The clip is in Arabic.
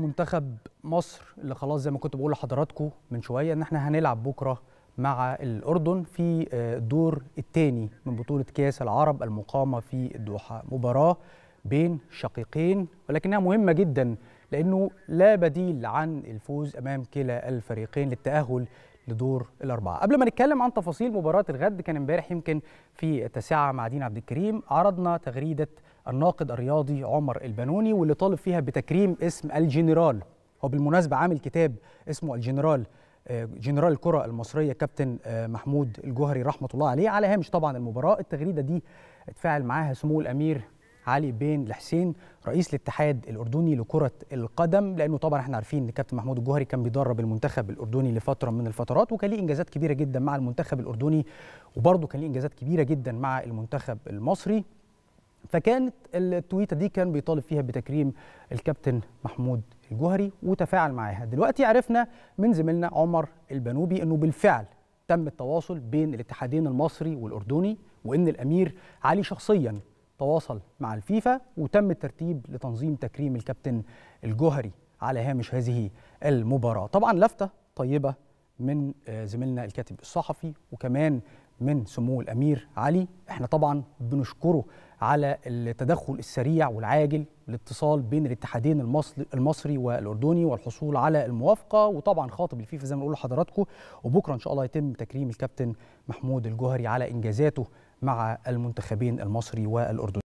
منتخب مصر اللي خلاص زي ما كنت بقول لحضراتكم من شويه ان احنا هنلعب بكره مع الاردن في آه، الدور الثاني من بطوله كاس العرب المقامه في الدوحه مباراه بين شقيقين ولكنها مهمه جدا لانه لا بديل عن الفوز امام كلا الفريقين للتاهل لدور الاربعه قبل ما نتكلم عن تفاصيل مباراه الغد كان امبارح يمكن في التاسعه مع دين عبد الكريم عرضنا تغريده الناقد الرياضي عمر البنوني واللي طالب فيها بتكريم اسم الجنرال هو بالمناسبه عامل كتاب اسمه الجنرال آه، جنرال الكرة المصرية كابتن آه، محمود الجوهري رحمة الله عليه على هامش طبعا المباراة التغريدة دي اتفاعل معاها سمو الأمير علي بين الحسين رئيس الاتحاد الاردني لكره القدم لانه طبعا احنا عارفين ان كابتن محمود الجوهري كان بيدرب المنتخب الاردني لفتره من الفترات وكان ليه انجازات كبيره جدا مع المنتخب الاردني وبرده كان ليه انجازات كبيره جدا مع المنتخب المصري فكانت التويته دي كان بيطالب فيها بتكريم الكابتن محمود الجوهري وتفاعل معاها دلوقتي عرفنا من زميلنا عمر البنوبي انه بالفعل تم التواصل بين الاتحادين المصري والاردني وان الامير علي شخصيا تواصل مع الفيفا وتم الترتيب لتنظيم تكريم الكابتن الجوهري على هامش هذه المباراة طبعا لفتة طيبة من آه، زميلنا الكاتب الصحفي وكمان من سمو الامير علي احنا طبعا بنشكره على التدخل السريع والعاجل الاتصال بين الاتحادين المصري, والاردني والحصول على الموافقه وطبعا خاطب الفيفا زي ما بقول لحضراتكم وبكره ان شاء الله يتم تكريم الكابتن محمود الجوهري على انجازاته مع المنتخبين المصري والاردني